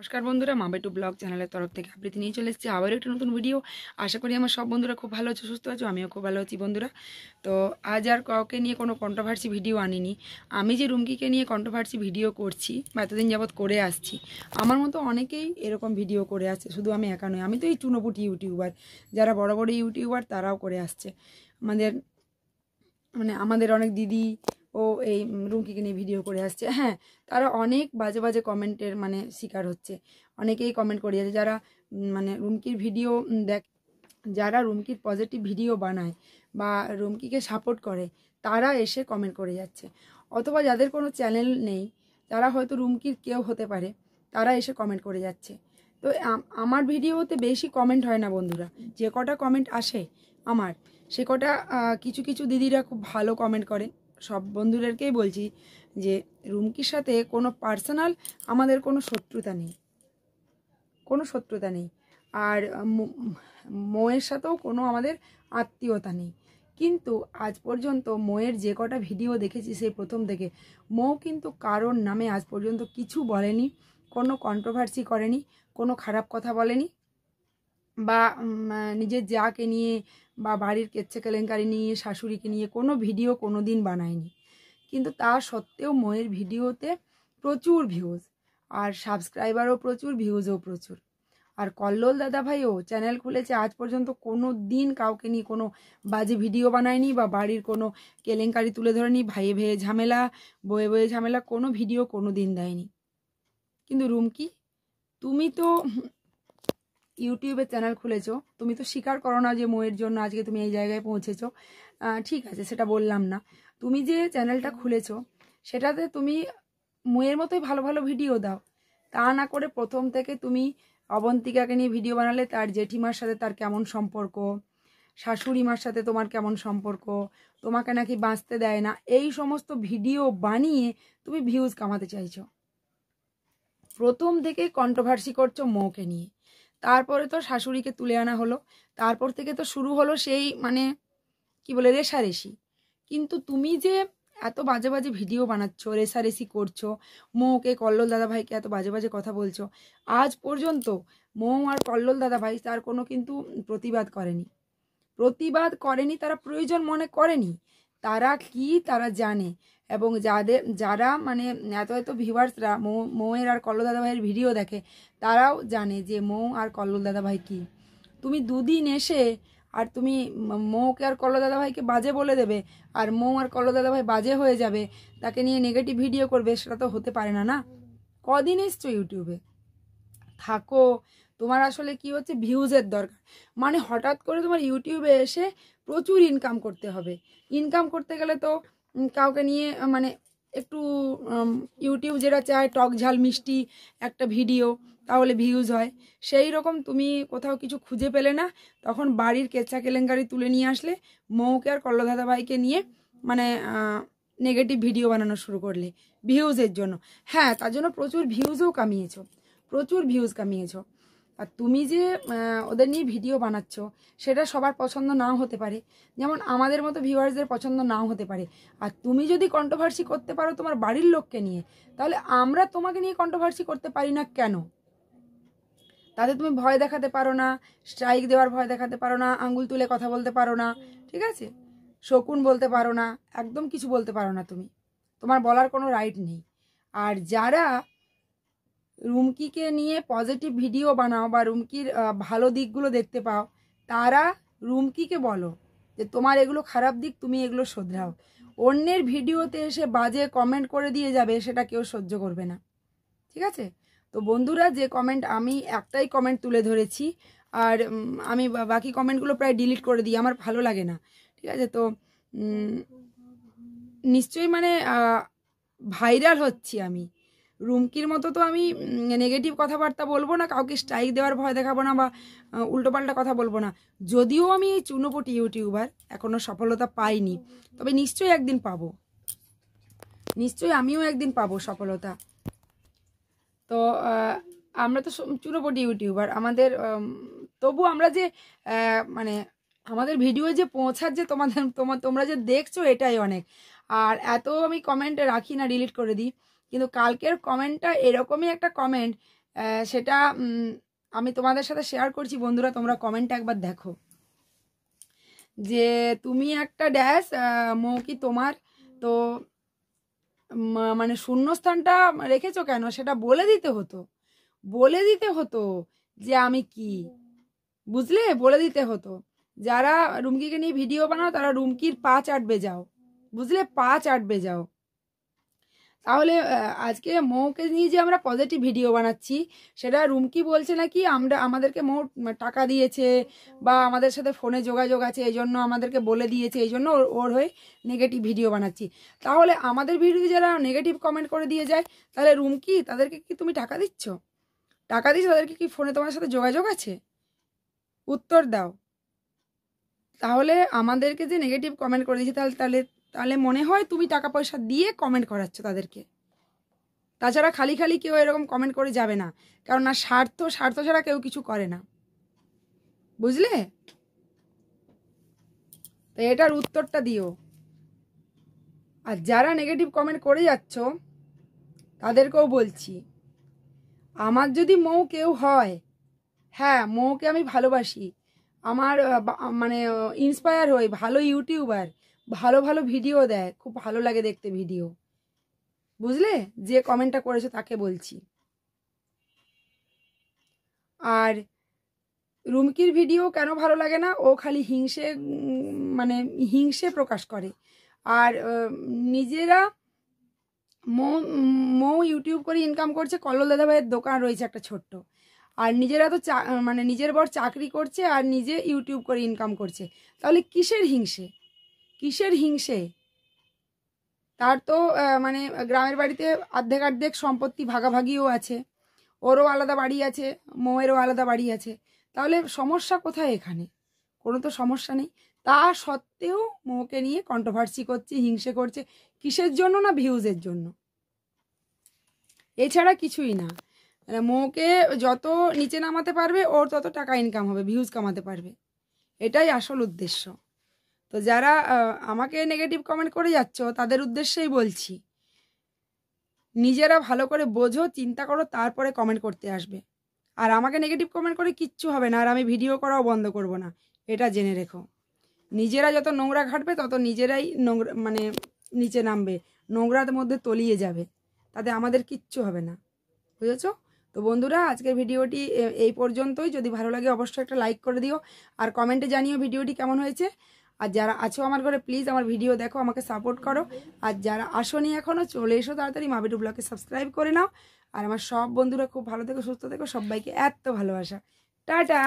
নমস্কার বন্ধুরা মাবেটু ব্লগ চ্যানেলের তরফ থেকে আবৃত্তি নিয়ে চলে এসেছি আবার একটা নতুন ভিডিও আশা করি আমার সব বন্ধুরা খুব ভালো আছে সুস্থ আছো আমিও খুব ভালো আছি বন্ধুরা তো আজ আর কাউকে নিয়ে কোনো কন্ট্রোভার্সি ভিডিও আনিনি আমি যে রুমকিকে নিয়ে কন্ট্রোভার্সি ভিডিও করছি বা এতদিন যাবৎ করে আসছি আমার মতো অনেকেই এরকম ভিডিও করে আসছে শুধু আমি একা নই আমি তো এই চুনোপুটি ইউটিউবার যারা বড় বড় ইউটিউবার তারাও করে আসছে আমাদের মানে আমাদের অনেক দিদি ও এই রুমকিকে নিয়ে ভিডিও করে আসছে হ্যাঁ তারা অনেক বাজে বাজে কমেন্টের মানে শিকার হচ্ছে অনেকেই কমেন্ট করে যাচ্ছে যারা মানে রুমকির ভিডিও দেখ যারা রুমকির পজিটিভ ভিডিও বানায় বা রুমকিকে সাপোর্ট করে তারা এসে কমেন্ট করে যাচ্ছে অথবা যাদের কোনো চ্যানেল নেই তারা হয়তো রুমকির কেউ হতে পারে তারা এসে কমেন্ট করে যাচ্ছে তো আমার ভিডিওতে বেশি কমেন্ট হয় না বন্ধুরা যে কটা কমেন্ট আসে আমার সে কটা কিছু কিছু দিদিরা খুব ভালো কমেন্ট করে সব বন্ধুদেরকেই বলছি যে রুমকির সাথে কোনো পার্সোনাল আমাদের কোনো শত্রুতা নেই কোনো শত্রুতা নেই আর মোয়ের সাথেও কোনো আমাদের আত্মীয়তা নেই কিন্তু আজ পর্যন্ত মোয়ের যে কটা ভিডিও দেখেছি সেই প্রথম থেকে মো কিন্তু কারোর নামে আজ পর্যন্ত কিছু বলেনি কোনো কন্ট্রোভার্সি করেনি কোনো খারাপ কথা বলেনি বা নিজের যাকে নিয়ে বা বাড়ির কেচ্ছে কেলেঙ্কারি নিয়ে শাশুড়িকে নিয়ে কোনো ভিডিও কোনো দিন বানায়নি কিন্তু তা সত্ত্বেও ময়ের ভিডিওতে প্রচুর ভিউজ আর সাবস্ক্রাইবারও প্রচুর ভিউজও প্রচুর আর কল্লোল দাদা ভাইও চ্যানেল খুলেছে আজ পর্যন্ত কোনো দিন কাউকে নিয়ে কোনো বাজে ভিডিও বানায়নি বা বাড়ির কোনো কেলেঙ্কারি তুলে ধরেনি ভাইয়ে ভেয়ে ঝামেলা বয়ে বয়ে ঝামেলা কোনো ভিডিও কোনো দিন দেয়নি কিন্তু রুমকি তুমি তো ইউটিউবে চ্যানেল খুলেছো তুমি তো স্বীকার করো না যে মোয়ের জন্য আজকে তুমি এই জায়গায় পৌঁছেছো ঠিক আছে সেটা বললাম না তুমি যে চ্যানেলটা খুলেছো সেটাতে তুমি মোয়ের মতোই ভালো ভালো ভিডিও দাও তা না করে প্রথম থেকে তুমি অবন্তিকাকে নিয়ে ভিডিও বানালে তার জেঠিমার সাথে তার কেমন সম্পর্ক শাশুড়ি মার সাথে তোমার কেমন সম্পর্ক তোমাকে নাকি বাঁচতে দেয় না এই সমস্ত ভিডিও বানিয়ে তুমি ভিউজ কামাতে চাইছো প্রথম থেকে কন্ট্রোভার্সি করছো মোকে নিয়ে তারপরে তো শাশুড়িকে তুলে আনা হলো তারপর থেকে তো শুরু হলো সেই মানে কি বলে রেশারেশি কিন্তু তুমি যে এত বাজে বাজে ভিডিও বানাচ্ছ রেশারেশি করছো মৌকে কল্লোল দাদাভাইকে এত বাজে বাজে কথা বলছো আজ পর্যন্ত মৌ আর কল্লোল দাদাভাই তার কোনো কিন্তু প্রতিবাদ করেনি প্রতিবাদ করেনি তারা প্রয়োজন মনে করেনি তারা কি তারা জানে এবং যাদের যারা মানে এত এত ভিউয়ার্সরা মৌ মৌয়ের আর দাদা দাদাভাইয়ের ভিডিও দেখে তারাও জানে যে মৌ আর দাদা দাদাভাই কী তুমি দুদিন এসে আর তুমি মৌকে আর কল্লো দাদাভাইকে বাজে বলে দেবে আর মৌ আর কল্লো দাদাভাই বাজে হয়ে যাবে তাকে নিয়ে নেগেটিভ ভিডিও করবে সেটা তো হতে পারে না না কদিন এসছো ইউটিউবে থাকো তোমার আসলে কি হচ্ছে ভিউজের দরকার মানে হঠাৎ করে তোমার ইউটিউবে এসে প্রচুর ইনকাম করতে হবে ইনকাম করতে গেলে তো কাউকে নিয়ে মানে একটু ইউটিউব যেটা চায় টক ঝাল মিষ্টি একটা ভিডিও তাহলে ভিউজ হয় সেই রকম তুমি কোথাও কিছু খুঁজে পেলে না তখন বাড়ির কেচ্ছা কেলেঙ্কারি তুলে নিয়ে আসলে মৌকে আর কল্লদাদা ভাইকে নিয়ে মানে নেগেটিভ ভিডিও বানানো শুরু করলে ভিউজের জন্য হ্যাঁ তার জন্য প্রচুর ভিউজও কামিয়েছ প্রচুর ভিউজ কামিয়েছো আর তুমি যে ওদের নিয়ে ভিডিও বানাচ্ছ সেটা সবার পছন্দ নাও হতে পারে যেমন আমাদের মতো ভিউয়ার্সদের পছন্দ নাও হতে পারে আর তুমি যদি কন্ট্রোভার্সি করতে পারো তোমার বাড়ির লোককে নিয়ে তাহলে আমরা তোমাকে নিয়ে কন্ট্রোভার্সি করতে পারি না কেন তাতে তুমি ভয় দেখাতে পারো না স্ট্রাইক দেওয়ার ভয় দেখাতে পারো না আঙ্গুল তুলে কথা বলতে পারো না ঠিক আছে শকুন বলতে পারো না একদম কিছু বলতে পারো না তুমি তোমার বলার কোনো রাইট নেই আর যারা রুমকিকে নিয়ে পজিটিভ ভিডিও বানাও বা রুমকির ভালো দিকগুলো দেখতে পাও তারা রুমকিকে বলো যে তোমার এগুলো খারাপ দিক তুমি এগুলো শোধরাও অন্যের ভিডিওতে এসে বাজে কমেন্ট করে দিয়ে যাবে সেটা কেউ সহ্য করবে না ঠিক আছে তো বন্ধুরা যে কমেন্ট আমি একটাই কমেন্ট তুলে ধরেছি আর আমি বাকি কমেন্টগুলো প্রায় ডিলিট করে দিই আমার ভালো লাগে না ঠিক আছে তো নিশ্চয়ই মানে ভাইরাল হচ্ছি আমি রুমকির মতো তো আমি নেগেটিভ কথাবার্তা বলবো না কাউকে স্ট্রাইক দেওয়ার ভয় দেখাবো না বা উল্টোপাল্টা কথা বলবো না যদিও আমি এই চুনোপটি ইউটিউবার এখনও সফলতা পাইনি তবে নিশ্চয়ই একদিন পাবো নিশ্চয়ই আমিও একদিন পাবো সফলতা তো আমরা তো চুনোপটি ইউটিউবার আমাদের তবু আমরা যে মানে আমাদের ভিডিও যে পৌঁছার যে তোমাদের তোমার তোমরা যে দেখছো এটাই অনেক আর এত আমি কমেন্টে রাখি না ডিলিট করে দিই কিন্তু কালকের কমেন্টটা এরকমই একটা কমেন্ট সেটা আমি তোমাদের সাথে শেয়ার করছি বন্ধুরা তোমরা কমেন্টটা একবার দেখো যে তুমি একটা ড্যাশ মৌকি তোমার তো মানে শূন্যস্থানটা রেখেছো কেন সেটা বলে দিতে হতো বলে দিতে হতো যে আমি কি বুঝলে বলে দিতে হতো যারা রুমকিকে নিয়ে ভিডিও বানাও তারা রুমকির পা চাটবে যাও বুঝলে পা চাটবে যাও তাহলে আজকে মৌকে নিয়ে যে আমরা পজিটিভ ভিডিও বানাচ্ছি সেটা রুমকি বলছে নাকি আমরা আমাদেরকে মৌ টাকা দিয়েছে বা আমাদের সাথে ফোনে যোগাযোগ আছে এই জন্য আমাদেরকে বলে দিয়েছে এই জন্য ওর হয়ে নেগেটিভ ভিডিও বানাচ্ছি তাহলে আমাদের ভিডিওতে যারা নেগেটিভ কমেন্ট করে দিয়ে যায় তাহলে রুমকি তাদেরকে কি তুমি টাকা দিচ্ছ টাকা দিচ্ছ তাদেরকে কি ফোনে তোমার সাথে যোগাযোগ আছে উত্তর দাও তাহলে আমাদেরকে যে নেগেটিভ কমেন্ট করে দিয়েছে তাহলে তাহলে তাহলে মনে হয় তুমি টাকা পয়সা দিয়ে কমেন্ট করাচ্ছ তাদেরকে তাছাড়া খালি খালি কেউ এরকম কমেন্ট করে যাবে না কারণ না স্বার্থ স্বার্থ ছাড়া কেউ কিছু করে না বুঝলে তো এটার উত্তরটা দিও আর যারা নেগেটিভ কমেন্ট করে যাচ্ছ তাদেরকেও বলছি আমার যদি মৌ কেউ হয় হ্যাঁ মৌকে আমি ভালোবাসি আমার মানে ইন্সপায়ার হই ভালো ইউটিউবার ভালো ভালো ভিডিও দেয় খুব ভালো লাগে দেখতে ভিডিও বুঝলে যে কমেন্টটা করেছে তাকে বলছি আর রুমকির ভিডিও কেন ভালো লাগে না ও খালি হিংসে মানে হিংসে প্রকাশ করে আর নিজেরা মৌ মৌ ইউটিউব করে ইনকাম করছে কল্লোল দাদাভাইয়ের দোকান রয়েছে একটা ছোট্ট আর নিজেরা তো মানে নিজের বর চাকরি করছে আর নিজে ইউটিউব করে ইনকাম করছে তাহলে কিসের হিংসে কিসের হিংসে তার তো মানে গ্রামের বাড়িতে অর্ধেক অর্ধেক সম্পত্তি ভাগাভাগিও আছে ওরও আলাদা বাড়ি আছে মোয়েরও আলাদা বাড়ি আছে তাহলে সমস্যা কোথায় এখানে কোনো তো সমস্যা নেই তা সত্ত্বেও মোকে নিয়ে কন্ট্রোভার্সি করছে হিংসে করছে কিসের জন্য না ভিউজের জন্য এছাড়া কিছুই না মোকে যত নিচে নামাতে পারবে ওর তত টাকা ইনকাম হবে ভিউজ কামাতে পারবে এটাই আসল উদ্দেশ্য তো যারা আমাকে নেগেটিভ কমেন্ট করে যাচ্ছ তাদের উদ্দেশ্যেই বলছি নিজেরা ভালো করে বোঝো চিন্তা করো তারপরে কমেন্ট করতে আসবে আর আমাকে নেগেটিভ কমেন্ট করে কিচ্ছু হবে না আর আমি ভিডিও করাও বন্ধ করব না এটা জেনে রেখো নিজেরা যত নোংরা ঘাটবে তত নিজেরাই নোংরা মানে নিচে নামবে নোংরার মধ্যে তলিয়ে যাবে তাতে আমাদের কিচ্ছু হবে না বুঝেছ তো বন্ধুরা আজকের ভিডিওটি এই পর্যন্তই যদি ভালো লাগে অবশ্যই একটা লাইক করে দিও আর কমেন্টে জানিও ভিডিওটি কেমন হয়েছে আর যারা আছো আমার ঘরে প্লিজ আমার ভিডিও দেখো আমাকে সাপোর্ট করো আর যারা আসনি এখনও চলে এসো তাড়াতাড়ি মাবিটু ব্লগে সাবস্ক্রাইব করে নাও আর আমার সব বন্ধুরা খুব ভালো থেকো সুস্থ থেকো সবাইকে এত ভালোবাসা টাটা